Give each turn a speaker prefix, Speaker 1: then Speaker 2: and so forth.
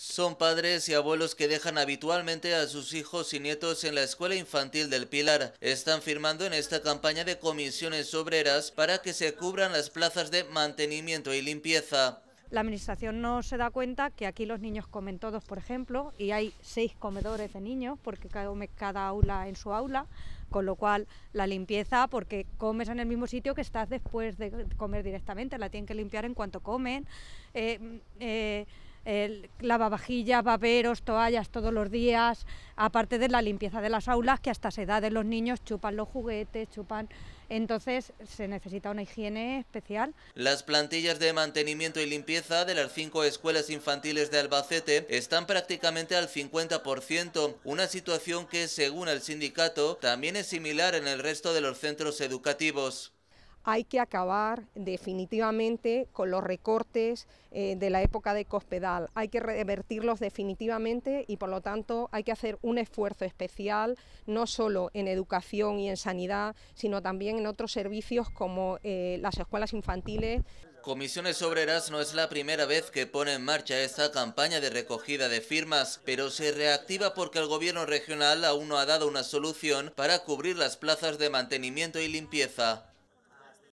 Speaker 1: Son padres y abuelos que dejan habitualmente a sus hijos y nietos en la escuela infantil del Pilar. Están firmando en esta campaña de comisiones obreras para que se cubran las plazas de mantenimiento y limpieza.
Speaker 2: La administración no se da cuenta que aquí los niños comen todos, por ejemplo, y hay seis comedores de niños, porque come cada aula en su aula, con lo cual la limpieza, porque comes en el mismo sitio que estás después de comer directamente, la tienen que limpiar en cuanto comen. Eh, eh, la lavavajillas, baberos, toallas todos los días, aparte de la limpieza de las aulas, que hasta se da de los niños, chupan los juguetes, chupan... Entonces se necesita una higiene especial.
Speaker 1: Las plantillas de mantenimiento y limpieza de las cinco escuelas infantiles de Albacete están prácticamente al 50%, una situación que, según el sindicato, también es similar en el resto de los centros educativos
Speaker 3: hay que acabar definitivamente con los recortes eh, de la época de Cospedal, hay que revertirlos definitivamente y por lo tanto hay que hacer un esfuerzo especial, no solo en educación y en sanidad, sino también en otros servicios como eh, las escuelas infantiles.
Speaker 1: Comisiones Obreras no es la primera vez que pone en marcha esta campaña de recogida de firmas, pero se reactiva porque el gobierno regional aún no ha dado una solución para cubrir las plazas de mantenimiento y limpieza.